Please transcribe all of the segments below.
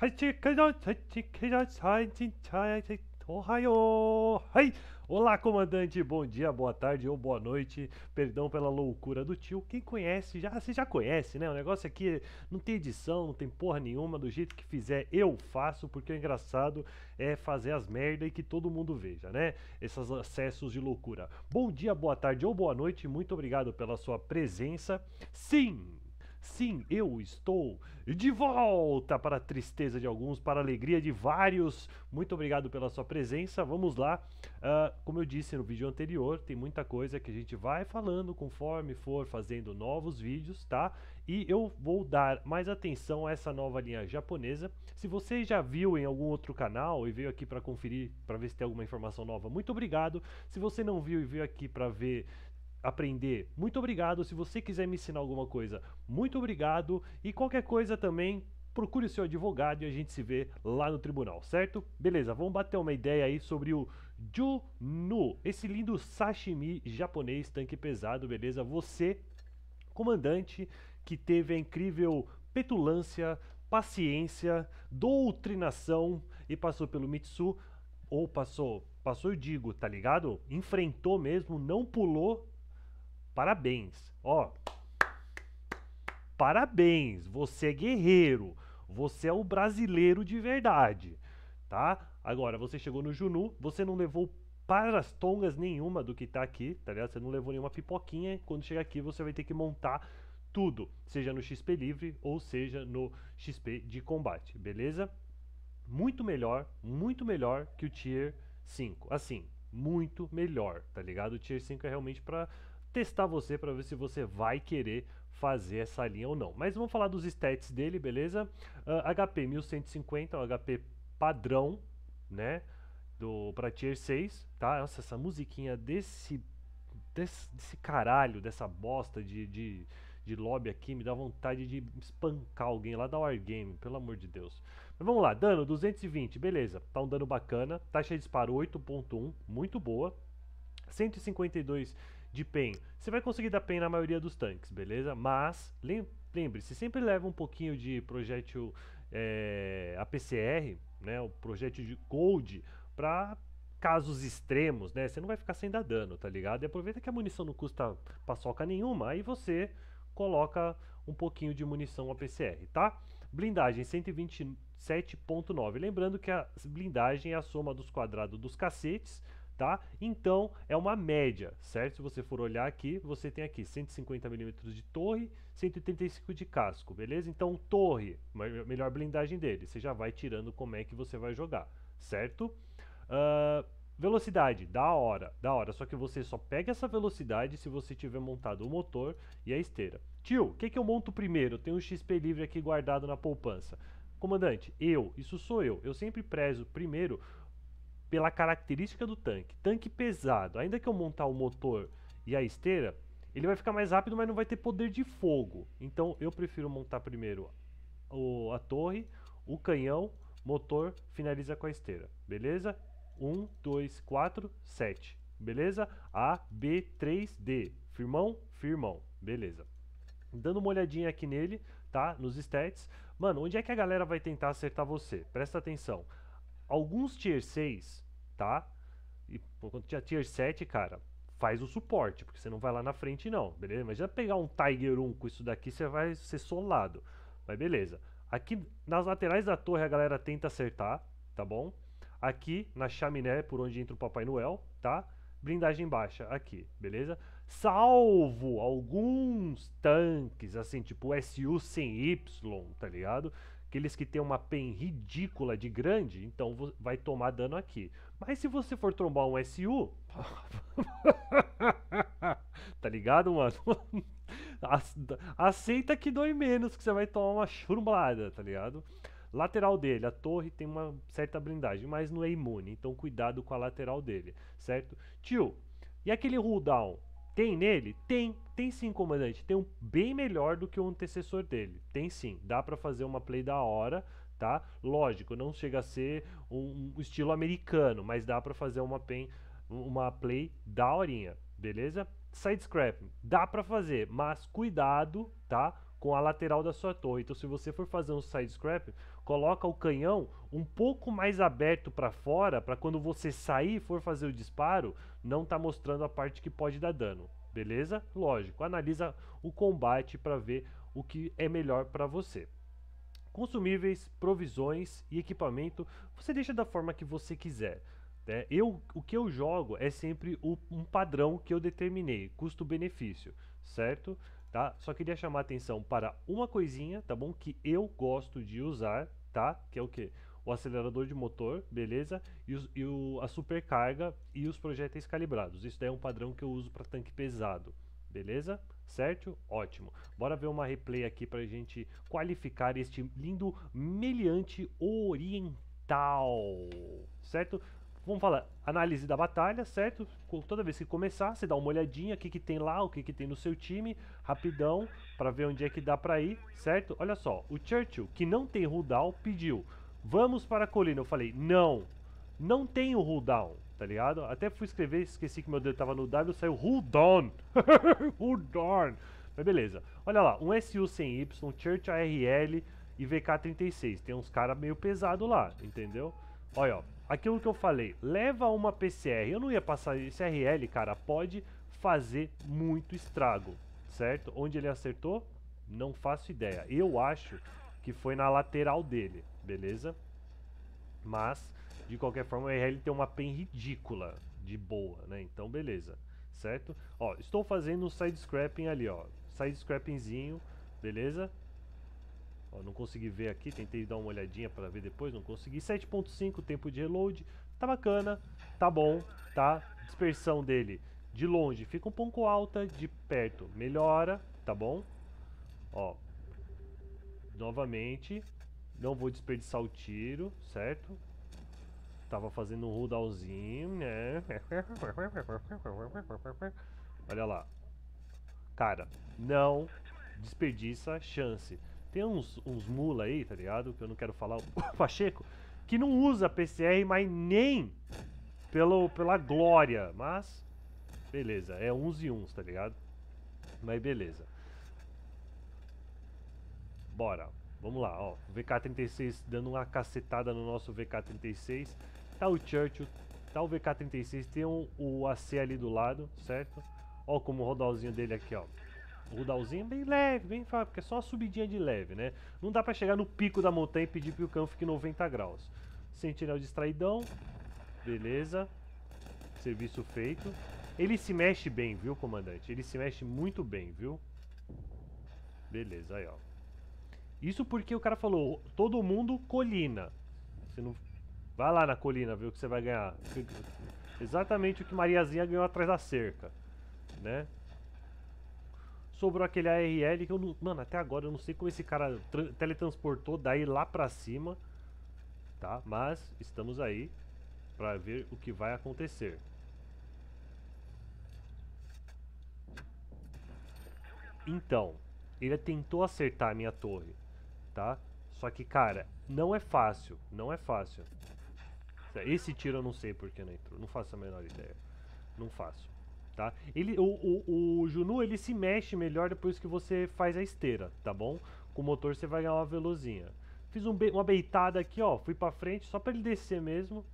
はい、チェックの、チェックの、サイチン、チャイチン、おはよう。はい。Olá, comandante. Bom dia, boa tarde ou boa noite. Perdão pela loucura do tio. Quem conhece, já você já conhece, né? O negócio aqui é não tem edição, não tem porra nenhuma. Do jeito que fizer, eu faço, porque o engraçado é fazer as merda e que todo mundo veja, né? Esses acessos de loucura. Bom dia, boa tarde ou boa noite. Muito obrigado pela sua presença. Sim, Sim, eu estou de volta para a tristeza de alguns, para a alegria de vários. Muito obrigado pela sua presença. Vamos lá. Uh, como eu disse no vídeo anterior, tem muita coisa que a gente vai falando conforme for fazendo novos vídeos, tá? E eu vou dar mais atenção a essa nova linha japonesa. Se você já viu em algum outro canal e veio aqui para conferir, para ver se tem alguma informação nova, muito obrigado. Se você não viu e veio aqui para ver aprender, muito obrigado. Se você quiser me ensinar alguma coisa, muito obrigado. E qualquer coisa também, procure o seu advogado e a gente se vê lá no tribunal, certo? Beleza, vamos bater uma ideia aí sobre o Junu, esse lindo sashimi japonês tanque pesado, beleza? Você, comandante, que teve a incrível petulância, paciência, doutrinação e passou pelo Mitsu, ou passou, passou eu digo, tá ligado? Enfrentou mesmo, não pulou Parabéns. Ó. Parabéns, você é guerreiro. Você é o brasileiro de verdade, tá? Agora, você chegou no Junu, você não levou para as tongas nenhuma do que tá aqui, tá ligado? Você não levou nenhuma pipoquinha. Quando chegar aqui, você vai ter que montar tudo, seja no XP livre ou seja no XP de combate, beleza? Muito melhor, muito melhor que o tier 5. Assim, muito melhor, tá ligado? O tier 5 é realmente para testar você para ver se você vai querer fazer essa linha ou não. Mas vamos falar dos stats dele, beleza? Uh, HP 1150, um HP padrão, né? Do, pra Tier 6, tá? Nossa, essa musiquinha desse, desse, desse caralho, dessa bosta de, de, de, lobby aqui, me dá vontade de espancar alguém lá da Wargame, pelo amor de Deus. Mas vamos lá, dano 220, beleza, tá um dano bacana, taxa de disparo 8.1, muito boa, 152 de pen. Você vai conseguir dar pen na maioria dos tanques, beleza? Mas, lembre-se, sempre leva um pouquinho de projétil é, eh, APCR, né, o projétil de gold para casos extremos, né? Você não vai ficar sem dar dano, tá ligado? E aproveita que a munição não custa paçoca nenhuma, aí você coloca um pouquinho de munição APCR, tá? Blindagem 127.9. Lembrando que a blindagem é a soma dos quadrados dos cacetes tá? Então é uma média, certo? Se você for olhar aqui, você tem aqui 150 milímetros de torre, 135 de casco, beleza? Então torre, melhor blindagem dele, você já vai tirando como é que você vai jogar, certo? Uh, velocidade, da hora, da hora, só que você só pega essa velocidade se você tiver montado o motor e a esteira. Tio, o que, que eu monto primeiro? Eu tenho um XP livre aqui guardado na poupança. Comandante, eu, isso sou eu, eu sempre prezo primeiro pela característica do tanque. Tanque pesado, ainda que eu montar o motor e a esteira, ele vai ficar mais rápido, mas não vai ter poder de fogo. Então eu prefiro montar primeiro o, a torre, o canhão, motor, finaliza com a esteira. Beleza? 1, 2, 4, 7. Beleza? A, B, 3, D. Firmão? Firmão. Beleza. Dando uma olhadinha aqui nele, tá? Nos stats. Mano, onde é que a galera vai tentar acertar você? Presta atenção alguns tier 6, tá? E por quanto tinha tier 7, cara, faz o suporte, porque você não vai lá na frente não, beleza? Mas já pegar um Tiger 1 com isso daqui, você vai ser solado. Mas beleza. Aqui nas laterais da torre a galera tenta acertar, tá bom? Aqui na chaminé, por onde entra o Papai Noel, tá? Blindagem baixa aqui, beleza? Salvo alguns tanques, assim, tipo SU sem Y, tá ligado? aqueles que têm uma PEN ridícula de grande, então vai tomar dano aqui. Mas se você for trombar um SU, tá ligado, mano? Aceita que dói menos, que você vai tomar uma churumbada, tá ligado? Lateral dele, a torre tem uma certa blindagem, mas não é imune, então cuidado com a lateral dele, certo? Tio, e aquele roll down? Tem nele? Tem. Tem sim, comandante. Tem um bem melhor do que o antecessor dele. Tem sim. Dá para fazer uma play da hora, tá? Lógico, não chega a ser um, um estilo americano, mas dá para fazer uma, pen, uma play da horinha, beleza? Side scrap, dá para fazer, mas cuidado, tá? com a lateral da sua torre. Então, se você for fazer um side scrap, coloca o canhão um pouco mais aberto para fora, para quando você sair e for fazer o disparo, não tá mostrando a parte que pode dar dano. Beleza? Lógico, analisa o combate para ver o que é melhor para você. Consumíveis, provisões e equipamento, você deixa da forma que você quiser. Né? Eu, o que eu jogo é sempre o, um padrão que eu determinei, custo-benefício, certo? tá? Só queria chamar atenção para uma coisinha, tá bom? Que eu gosto de usar, tá? Que é o que? O acelerador de motor, beleza? E, e o, a supercarga e os projéteis calibrados. Isso daí é um padrão que eu uso para tanque pesado, beleza? Certo? Ótimo. Bora ver uma replay aqui para a gente qualificar este lindo meliante oriental, certo? vamos falar, análise da batalha, certo? Toda vez que começar, você dá uma olhadinha, o que, que tem lá, o que, que tem no seu time, rapidão, para ver onde é que dá para ir, certo? Olha só, o Churchill, que não tem rudal, pediu, vamos para a colina. Eu falei, não, não tem o rudal, tá ligado? Até fui escrever, esqueci que meu dedo tava no W, saiu Rudon. Rudon. Mas beleza. Olha lá, um SU sem Y, Church ARL e VK36. Tem uns caras meio pesado lá, entendeu? Olha, ó, aquilo que eu falei, leva uma PCR. Eu não ia passar esse RL cara, pode fazer muito estrago, certo? Onde ele acertou? Não faço ideia. Eu acho que foi na lateral dele, beleza? Mas, de qualquer forma, o RL tem uma pen ridícula de boa, né? Então, beleza, certo? Ó, estou fazendo um side scrapping ali, ó. Side scrappingzinho, beleza? Ó, não consegui ver aqui, tentei dar uma olhadinha para ver depois, não consegui. 7.5 tempo de reload, tá bacana, tá bom, tá? Dispersão dele de longe fica um pouco alta, de perto melhora, tá bom? Ó, novamente, não vou desperdiçar o tiro, certo? Tava fazendo um rudalzinho, né? Olha lá. Cara, não desperdiça chance. Tem uns, uns mula aí, tá ligado? Que eu não quero falar o Pacheco, que não usa PCR, mas nem pelo, pela glória. Mas, beleza, é uns e uns, tá ligado? Mas beleza. Bora. Vamos lá, ó. VK36 dando uma cacetada no nosso VK36. Tá o Churchill, tá o VK36, tem um, o AC ali do lado, certo? Ó como o rodalzinho dele aqui, ó rudalzinho bem leve, bem fácil, porque é só uma subidinha de leve, né? Não dá pra chegar no pico da montanha e pedir que o cão fique 90 graus. Sentinel distraidão, beleza. Serviço feito. Ele se mexe bem, viu, comandante? Ele se mexe muito bem, viu? Beleza, aí, ó. Isso porque o cara falou, todo mundo colina. Você não... Vai lá na colina, ver o que você vai ganhar. Exatamente o que Mariazinha ganhou atrás da cerca, né? sobrou aquele ARL que eu não. Mano, até agora eu não sei como esse cara teletransportou daí lá pra cima. Tá? Mas estamos aí pra ver o que vai acontecer. Então, ele tentou acertar a minha torre, tá? Só que, cara, não é fácil, não é fácil. Esse tiro eu não sei porque não entrou, não faço a menor ideia. Não faço tá? Ele, o, o, o Junu, ele se mexe melhor depois que você faz a esteira, tá bom? Com o motor você vai ganhar uma velozinha. Fiz um, uma beitada aqui, ó, fui pra frente, só pra ele descer mesmo,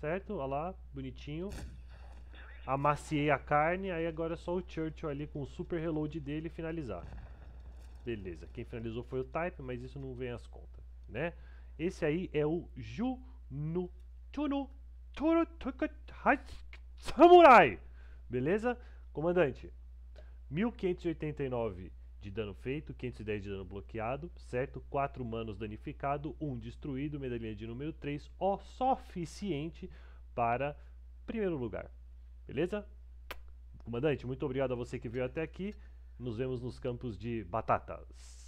certo? Olha lá, bonitinho. Amaciei a carne, aí agora é só o Churchill ali com o super reload dele finalizar. Beleza, quem finalizou foi o Type, mas isso não vem às contas, né? Esse aí é o Junu Junu. Turu Samurai! Beleza? Comandante, 1589 de dano feito, 510 de dano bloqueado, certo? 4 manos danificado, 1 destruído, medalhinha de número 3, o suficiente para primeiro lugar. Beleza? Comandante, muito obrigado a você que veio até aqui. Nos vemos nos campos de batatas.